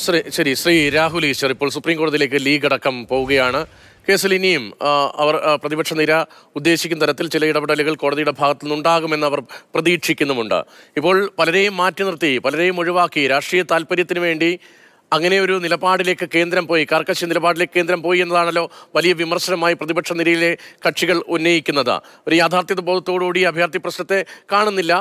ശ്രീ ശരി ശ്രീ രാഹുൽ ഈശ്വർ ഇപ്പോൾ സുപ്രീം കോടതിയിലേക്ക് ലീഗ് അടക്കം പോവുകയാണ് കേസിൽ ഇനിയും അവർ പ്രതിപക്ഷ നിര ഉദ്ദേശിക്കുന്ന തരത്തിൽ ചില ഇടപെടലുകൾ കോടതിയുടെ ഭാഗത്തു നിന്നുണ്ടാകുമെന്ന് അവർ പ്രതീക്ഷിക്കുന്നുമുണ്ട് ഇപ്പോൾ പലരെയും മാറ്റി നിർത്തി പലരെയും ഒഴിവാക്കി രാഷ്ട്രീയ താല്പര്യത്തിന് വേണ്ടി അങ്ങനെ ഒരു നിലപാടിലേക്ക് കേന്ദ്രം പോയി കർക്കശ നിലപാടിലേക്ക് കേന്ദ്രം പോയി എന്നതാണല്ലോ വലിയ വിമർശനമായി പ്രതിപക്ഷ നിരയിലെ കക്ഷികൾ ഉന്നയിക്കുന്നത് ഒരു യാഥാർത്ഥ്യ ബോധത്തോടുകൂടി അഭയാർത്ഥി പ്രശ്നത്തെ കാണുന്നില്ല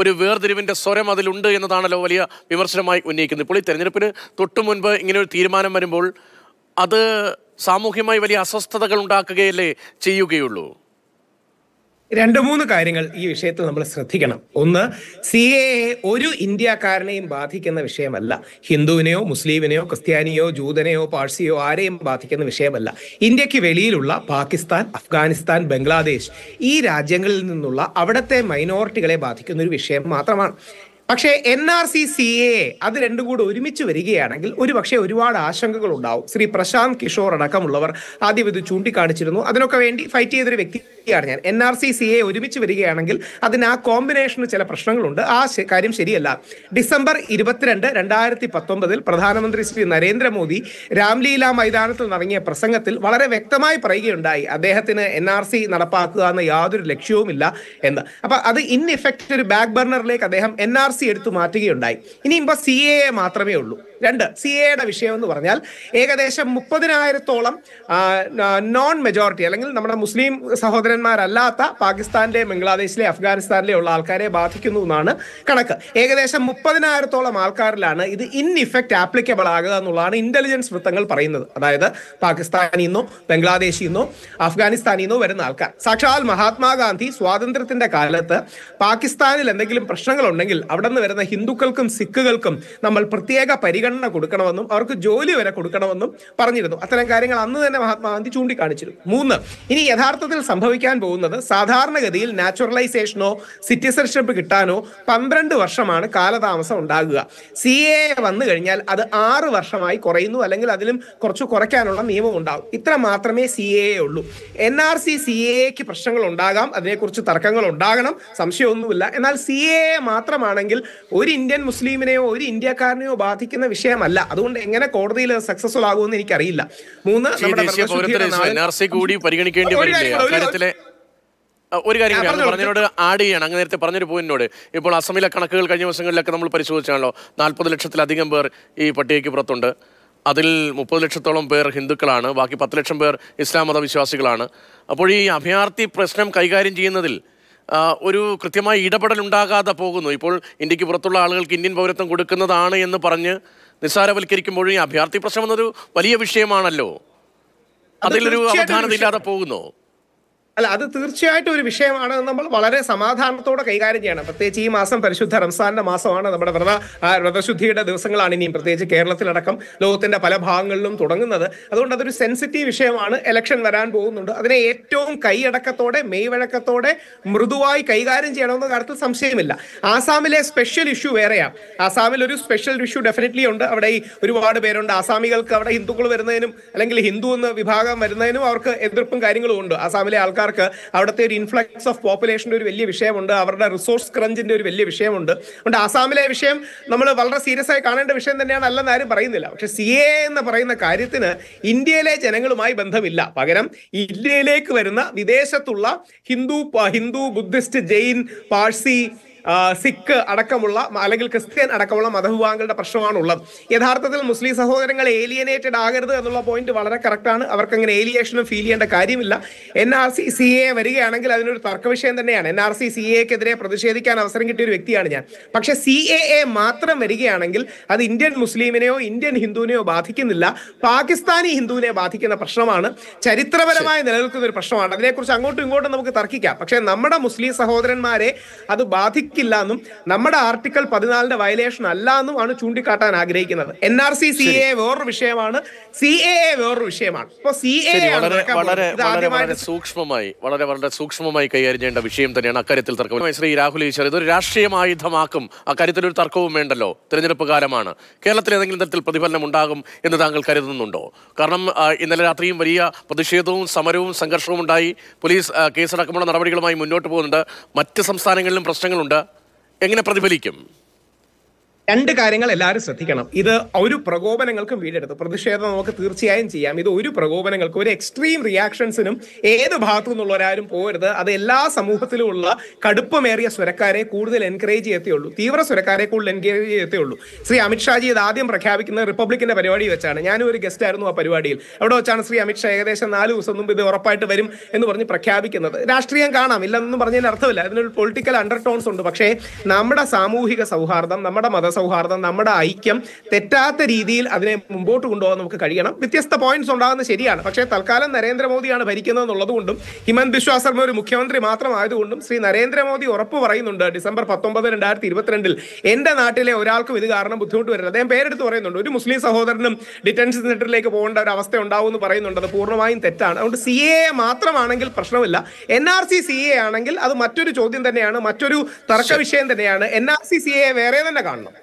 ഒരു വേർതിരിവിൻ്റെ സ്വരം അതിലുണ്ട് എന്നതാണല്ലോ വലിയ വിമർശനമായി ഉന്നയിക്കുന്നത് ഇപ്പോൾ ഈ തെരഞ്ഞെടുപ്പിന് തൊട്ടു മുൻപ് ഇങ്ങനെ ഒരു തീരുമാനം വരുമ്പോൾ അത് സാമൂഹ്യമായി വലിയ അസ്വസ്ഥതകൾ ഉണ്ടാക്കുകയല്ലേ ചെയ്യുകയുള്ളൂ രണ്ട് മൂന്ന് കാര്യങ്ങൾ ഈ വിഷയത്തിൽ നമ്മൾ ശ്രദ്ധിക്കണം ഒന്ന് സി എ ഒരു ഇന്ത്യക്കാരനെയും ബാധിക്കുന്ന വിഷയമല്ല ഹിന്ദുവിനെയോ മുസ്ലിമിനെയോ ക്രിസ്ത്യാനിയോ ജൂതനെയോ പാഴ്സിയോ ആരെയും ബാധിക്കുന്ന വിഷയമല്ല ഇന്ത്യക്ക് വെളിയിലുള്ള പാകിസ്ഥാൻ അഫ്ഗാനിസ്ഥാൻ ബംഗ്ലാദേശ് ഈ രാജ്യങ്ങളിൽ നിന്നുള്ള അവിടുത്തെ മൈനോറിറ്റികളെ ബാധിക്കുന്ന ഒരു വിഷയം മാത്രമാണ് പക്ഷേ N R C C A അത് രണ്ടും കൂടെ ഒരുമിച്ച് വരികയാണെങ്കിൽ പക്ഷേ ഒരുപാട് ആശങ്കകൾ ഉണ്ടാവും ശ്രീ പ്രശാന്ത് കിഷോർ അടക്കമുള്ളവർ ആദ്യം ഇത് ചൂണ്ടിക്കാണിച്ചിരുന്നു അതിനൊക്കെ വേണ്ടി ഫൈറ്റ് ചെയ്തൊരു വ്യക്തി ശരിയാണ് ഞാൻ N R C C A ഒരുമിച്ച് വരികയാണെങ്കിൽ അതിന് ആ കോമ്പിനേഷന് ചില പ്രശ്നങ്ങളുണ്ട് ആ കാര്യം ശരിയല്ല ഡിസംബർ ഇരുപത്തിരണ്ട് രണ്ടായിരത്തി പത്തൊമ്പതിൽ പ്രധാനമന്ത്രി ശ്രീ നരേന്ദ്രമോദി രാംലീല മൈതാനത്തിൽ നടങ്ങിയ പ്രസംഗത്തിൽ വളരെ വ്യക്തമായി പറയുകയുണ്ടായി അദ്ദേഹത്തിന് എൻ ആർ സി നടപ്പാക്കുക എന്ന യാതൊരു ലക്ഷ്യവുമില്ല എന്ന് അപ്പൊ അത് ഇൻഎഫക്റ്റ് ഒരു ബാക്ക് ബർണറിലേക്ക് അദ്ദേഹം എൻ ആർ സി എടുത്തു മാറ്റുകയുണ്ടായി ഇനിയിപ്പോ സി എ മാത്രമേ ഉള്ളൂ രണ്ട് സി എയുടെ വിഷയം എന്ന് പറഞ്ഞാൽ ഏകദേശം മുപ്പതിനായിരത്തോളം നോൺ മെജോറിറ്റി അല്ലെങ്കിൽ നമ്മുടെ മുസ്ലിം സഹോദരന്മാരല്ലാത്ത പാകിസ്ഥാനിലെ ബംഗ്ലാദേശിലെ അഫ്ഗാനിസ്ഥാനിലെ ഉള്ള ആൾക്കാരെ ബാധിക്കുന്നു എന്നാണ് കണക്ക് ഏകദേശം മുപ്പതിനായിരത്തോളം ആൾക്കാരിലാണ് ഇത് ഇൻ ഇഫക്റ്റ് ആപ്ലിക്കബിൾ ആകുക എന്നുള്ളതാണ് ഇന്റലിജൻസ് വൃത്തങ്ങൾ പറയുന്നത് അതായത് പാകിസ്ഥാനിൽ നിന്നോ ബംഗ്ലാദേശിൽ നിന്നോ അഫ്ഗാനിസ്ഥാനിൽ നിന്നോ വരുന്ന ആൾക്കാർ സാക്ഷാൽ മഹാത്മാഗാന്ധി സ്വാതന്ത്ര്യത്തിന്റെ കാലത്ത് പാകിസ്ഥാനിൽ എന്തെങ്കിലും പ്രശ്നങ്ങളുണ്ടെങ്കിൽ അവിടെ നിന്ന് വരുന്ന ഹിന്ദുക്കൾക്കും സിഖുകൾക്കും നമ്മൾ പ്രത്യേക പരിഗണന മുൻഗണന കൊടുക്കണമെന്നും അവർക്ക് ജോലി വരെ കൊടുക്കണമെന്നും പറഞ്ഞിരുന്നു അത്തരം കാര്യങ്ങൾ അന്ന് തന്നെ മഹാത്മാഗാന്ധി ചൂണ്ടിക്കാണിച്ചിരുന്നു മൂന്ന് ഇനി യഥാർത്ഥത്തിൽ സംഭവിക്കാൻ പോകുന്നത് സാധാരണഗതിയിൽ നാച്ചുറലൈസേഷനോ സിറ്റിസൺഷിപ്പ് കിട്ടാനോ പന്ത്രണ്ട് വർഷമാണ് കാലതാമസം ഉണ്ടാകുക സി എ വന്നു കഴിഞ്ഞാൽ അത് ആറ് വർഷമായി കുറയുന്നു അല്ലെങ്കിൽ അതിലും കുറച്ച് കുറയ്ക്കാനുള്ള നിയമം ഉണ്ടാകും ഇത്ര മാത്രമേ സി എ ഉള്ളൂ എൻ ആർ സി സി എക്ക് പ്രശ്നങ്ങൾ ഉണ്ടാകാം അതിനെക്കുറിച്ച് തർക്കങ്ങൾ ഉണ്ടാകണം സംശയമൊന്നുമില്ല എന്നാൽ സി എ മാത്രമാണെങ്കിൽ ഒരു ഇന്ത്യൻ മുസ്ലിമിനെയോ ഒരു ഇന്ത്യക്കാരനെയോ ബാധിക്കുന്ന വിഷയം വിഷയമല്ല അതുകൊണ്ട് എങ്ങനെ കോടതിയിൽ സക്സസ്ഫുൾ ആകുമെന്ന് എനിക്കറിയില്ല മൂന്ന് നമ്മുടെ കൂടി പരിഗണിക്കേണ്ടി ഒരു കാര്യം പറഞ്ഞതിനോട് ആഡ് ചെയ്യണം അങ്ങ് നേരത്തെ പറഞ്ഞൊരു പോയിന്റിനോട് ഇപ്പോൾ അസമിലെ കണക്കുകൾ കഴിഞ്ഞ ദിവസങ്ങളിലൊക്കെ നമ്മൾ പരിശോധിച്ചാണല്ലോ നാൽപ്പത് ലക്ഷത്തിലധികം പേർ ഈ പട്ടികയ്ക്ക് പുറത്തുണ്ട് അതിൽ മുപ്പത് ലക്ഷത്തോളം പേർ ഹിന്ദുക്കളാണ് ബാക്കി പത്ത് ലക്ഷം പേർ ഇസ്ലാം മതവിശ്വാസികളാണ് അപ്പോൾ ഈ അഭയാർത്ഥി പ്രശ്നം കൈകാര്യം ചെയ്യുന്നതിൽ ഒരു കൃത്യമായ ഇടപെടൽ ഉണ്ടാകാതെ പോകുന്നു ഇപ്പോൾ ഇന്ത്യക്ക് പുറത്തുള്ള ആളുകൾക്ക് ഇന്ത്യൻ പൗരത്വം കൊടുക്കുന്നതാണ് എന്ന് പറഞ്ഞ് നിസ്സാരവൽക്കരിക്കുമ്പോഴും ഈ അഭയാർത്ഥി പ്രശ്നം എന്നൊരു വലിയ വിഷയമാണല്ലോ അതിലൊരു അവധാനത ഇല്ലാതെ പോകുന്നു അല്ല അത് തീർച്ചയായിട്ടും ഒരു വിഷയമാണ് നമ്മൾ വളരെ സമാധാനത്തോടെ കൈകാര്യം ചെയ്യണം പ്രത്യേകിച്ച് ഈ മാസം പരിശുദ്ധ റംസാന്റെ മാസമാണ് നമ്മുടെ വ്രത വ്രതശുദ്ധിയുടെ ദിവസങ്ങളാണ് ഇനിയും പ്രത്യേകിച്ച് കേരളത്തിലടക്കം ലോകത്തിന്റെ പല ഭാഗങ്ങളിലും തുടങ്ങുന്നത് അതുകൊണ്ട് അതൊരു സെൻസിറ്റീവ് വിഷയമാണ് ഇലക്ഷൻ വരാൻ പോകുന്നുണ്ട് അതിനെ ഏറ്റവും കൈയടക്കത്തോടെ മെയ്വഴക്കത്തോടെ മൃദുവായി കൈകാര്യം ചെയ്യണമെന്ന കാര്യത്തിൽ സംശയമില്ല ആസാമിലെ സ്പെഷ്യൽ ഇഷ്യൂ വേറെയാണ് ആസാമിൽ ഒരു സ്പെഷ്യൽ ഇഷ്യൂ ഡെഫിനറ്റ്ലി ഉണ്ട് അവിടെ ഒരുപാട് പേരുണ്ട് ആസാമികൾക്ക് അവിടെ ഹിന്ദുക്കൾ വരുന്നതിനും അല്ലെങ്കിൽ ഹിന്ദു എന്ന വിഭാഗം വരുന്നതിനും അവർക്ക് എതിർപ്പും കാര്യങ്ങളും ഉണ്ട് ആസാമിലെ ആൾക്കാർ സർക്കാർക്ക് അവിടുത്തെ ഒരു ഇൻഫ്ലക്സ് ഓഫ് പോപ്പുലേഷൻ്റെ ഒരു വലിയ വിഷയമുണ്ട് അവരുടെ റിസോഴ്സ് ക്രഞ്ചിൻ്റെ ഒരു വലിയ വിഷയമുണ്ട് അതുകൊണ്ട് ആസാമിലെ വിഷയം നമ്മൾ വളരെ സീരിയസ് ആയി കാണേണ്ട വിഷയം തന്നെയാണ് അല്ലെന്ന് ആരും പറയുന്നില്ല പക്ഷെ സി എ എന്ന് പറയുന്ന കാര്യത്തിന് ഇന്ത്യയിലെ ജനങ്ങളുമായി ബന്ധമില്ല പകരം ഇന്ത്യയിലേക്ക് വരുന്ന വിദേശത്തുള്ള ഹിന്ദു ഹിന്ദു ബുദ്ധിസ്റ്റ് ജെയിൻ പാഴ്സി സിഖ് അടക്കമുള്ള അല്ലെങ്കിൽ ക്രിസ്ത്യൻ അടക്കമുള്ള മതവിഭാഗങ്ങളുടെ പ്രശ്നമാണുള്ളത് യഥാർത്ഥത്തിൽ മുസ്ലിം സഹോദരങ്ങൾ ഏലിയനേറ്റഡ് ആകരുത് എന്നുള്ള പോയിന്റ് വളരെ കറക്റ്റാണ് അവർക്ക് അങ്ങനെ ഏലിയേഷനും ഫീൽ ചെയ്യേണ്ട കാര്യമില്ല N R C C A വരികയാണെങ്കിൽ അതിനൊരു തർക്ക വിഷയം തന്നെയാണ് എൻ ആർ സി സി എക്കെതിരെ പ്രതിഷേധിക്കാൻ അവസരം കിട്ടിയ ഒരു വ്യക്തിയാണ് ഞാൻ പക്ഷേ സി എ എ മാത്രം വരികയാണെങ്കിൽ അത് ഇന്ത്യൻ മുസ്ലിമിനെയോ ഇന്ത്യൻ ഹിന്ദുവിനെയോ ബാധിക്കുന്നില്ല പാകിസ്ഥാനി ഹിന്ദുവിനെ ബാധിക്കുന്ന പ്രശ്നമാണ് ചരിത്രപരമായി നിലനിൽക്കുന്ന ഒരു പ്രശ്നമാണ് അതിനെക്കുറിച്ച് അങ്ങോട്ടും ഇങ്ങോട്ടും നമുക്ക് തർക്കിക്കാം പക്ഷേ നമ്മുടെ മുസ്ലിം സഹോദരന്മാരെ അത് ബാധിക്കും ലംഘിക്കില്ല എന്നും നമ്മുടെ ആർട്ടിക്കിൾ പതിനാലിന്റെ വയലേഷൻ അല്ല എന്നും ആണ് ചൂണ്ടിക്കാട്ടാൻ ആഗ്രഹിക്കുന്നത് N R C C A വേറൊരു വിഷയമാണ് സി എ എ വേറൊരു വിഷയമാണ് ഇപ്പൊ സി എ വളരെ സൂക്ഷ്മമായി വളരെ വളരെ സൂക്ഷ്മമായി കൈകാര്യം ചെയ്യേണ്ട വിഷയം തന്നെയാണ് അക്കാര്യത്തിൽ തർക്കം ശ്രീ രാഹുൽ ഈശ്വർ ഇതൊരു രാഷ്ട്രീയമായുധമാക്കും അക്കാര്യത്തിൽ ഒരു തർക്കവും വേണ്ടല്ലോ തിരഞ്ഞെടുപ്പ് കാലമാണ് കേരളത്തിൽ ഏതെങ്കിലും തരത്തിൽ പ്രതിഫലനം ഉണ്ടാകും എന്ന് താങ്കൾ കരുതുന്നുണ്ടോ കാരണം ഇന്നലെ രാത്രിയും വലിയ പ്രതിഷേധവും സമരവും സംഘർഷവും ഉണ്ടായി പോലീസ് കേസടക്കമുള്ള നടപടികളുമായി മുന്നോട്ട് പോകുന്നുണ്ട് മറ്റ് സംസ്ഥാനങ്ങളിലും പ്രശ്നങ്ങളുണ്ട് എങ്ങനെ പ്രതിഫലിക്കും രണ്ട് കാര്യങ്ങൾ എല്ലാവരും ശ്രദ്ധിക്കണം ഇത് ഒരു പ്രകോപനങ്ങൾക്കും വീടെടുത്തു പ്രതിഷേധം നമുക്ക് തീർച്ചയായും ചെയ്യാം ഇത് ഒരു പ്രകോപനങ്ങൾക്കും ഒരു എക്സ്ട്രീം റിയാക്ഷൻസിനും ഏത് ഭാഗത്തു നിന്നുള്ളവരാരും പോരുത് അത് എല്ലാ സമൂഹത്തിലുമുള്ള കടുപ്പമേറിയ സ്വരക്കാരെ കൂടുതൽ എൻകറേജ് ചെയ്യത്തേയുള്ളൂ തീവ്ര സ്വരക്കാരെ കൂടുതൽ എൻകറേജ് ചെയ്യത്തേയുള്ളൂ ശ്രീ അമിത്ഷാജി ഇത് ആദ്യം പ്രഖ്യാപിക്കുന്നത് റിപ്പബ്ലിക്കിന്റെ പരിപാടി വെച്ചാണ് ഞാനും ഒരു ഗസ്റ്റ് ആയിരുന്നു ആ പരിപാടിയിൽ അവിടെ വെച്ചാണ് ശ്രീ അമിത്ഷാ ഏകദേശം നാല് ദിവസം മുമ്പ് ഇത് ഉറപ്പായിട്ട് വരും എന്ന് പറഞ്ഞ് പ്രഖ്യാപിക്കുന്നത് രാഷ്ട്രീയം കാണാം ഇല്ലെന്നും പറഞ്ഞതിന് അർത്ഥമില്ല അതിനൊരു പൊളിറ്റിക്കൽ അണ്ടർടോൺസ് ഉണ്ട് പക്ഷേ നമ്മുടെ സാമൂഹിക സൗഹാർദ്ദം നമ്മുടെ മത സൗഹാർദ്ദം നമ്മുടെ ഐക്യം തെറ്റാത്ത രീതിയിൽ അതിനെ മുമ്പോട്ട് കൊണ്ടുപോകാൻ നമുക്ക് കഴിയണം വ്യത്യസ്ത പോയിന്റ്സ് ഉണ്ടാകുന്നത് ശരിയാണ് പക്ഷേ തൽക്കാലം നരേന്ദ്രമോദിയാണ് ഭരിക്കുന്നത് എന്നുള്ളതുകൊണ്ടും ഹിമന്ത് ബിശ്വ ശർമ്മ ഒരു മുഖ്യമന്ത്രി മാത്രമായതുകൊണ്ടും ശ്രീ നരേന്ദ്രമോദി ഉറപ്പ് പറയുന്നുണ്ട് ഡിസംബർ പത്തൊമ്പത് രണ്ടായിരത്തി ഇരുപത്തിരണ്ടിൽ എൻ്റെ നാട്ടിലെ ഒരാൾക്കും ഇത് കാരണം ബുദ്ധിമുട്ട് വരില്ല അദ്ദേഹം പേരെടുത്ത് പറയുന്നുണ്ട് ഒരു മുസ്ലിം സഹോദരനും ഡിറ്റൻഷൻ സെന്ററിലേക്ക് പോകേണ്ട ഒരു അവസ്ഥ ഉണ്ടാവും എന്ന് പറയുന്നുണ്ട് അത് പൂർണ്ണമായും തെറ്റാണ് അതുകൊണ്ട് സി എ മാത്രമാണെങ്കിൽ പ്രശ്നമില്ല N R C C A ആണെങ്കിൽ അത് മറ്റൊരു ചോദ്യം തന്നെയാണ് മറ്റൊരു തർക്ക വിഷയം തന്നെയാണ് N R C C A വേറെ തന്നെ കാണണം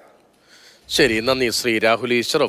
ശരി നന്ദി ശ്രീ രാഹുൽ